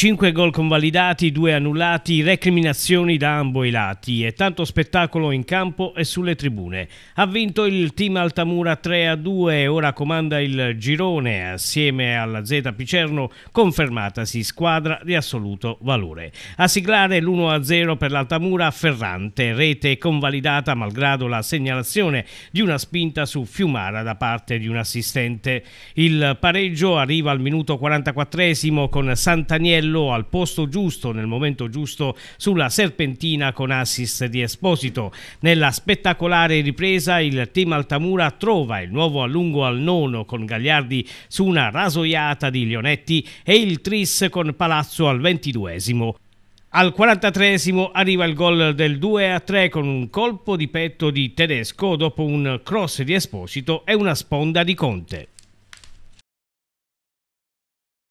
5 gol convalidati, 2 annullati, recriminazioni da ambo i lati e tanto spettacolo in campo e sulle tribune. Ha vinto il team Altamura 3-2, a ora comanda il girone assieme alla Z Picerno, confermatasi squadra di assoluto valore. A siglare l'1-0 a per l'Altamura Ferrante, rete convalidata malgrado la segnalazione di una spinta su Fiumara da parte di un assistente. Il pareggio arriva al minuto 44 con Sant'Aniello Martello al posto giusto nel momento giusto sulla serpentina con assist di Esposito. Nella spettacolare ripresa il team Altamura trova il nuovo allungo al nono con Gagliardi su una rasoiata di Lionetti e il tris con Palazzo al ventiduesimo. Al 43 arriva il gol del 2 a 3 con un colpo di petto di Tedesco dopo un cross di Esposito e una sponda di Conte.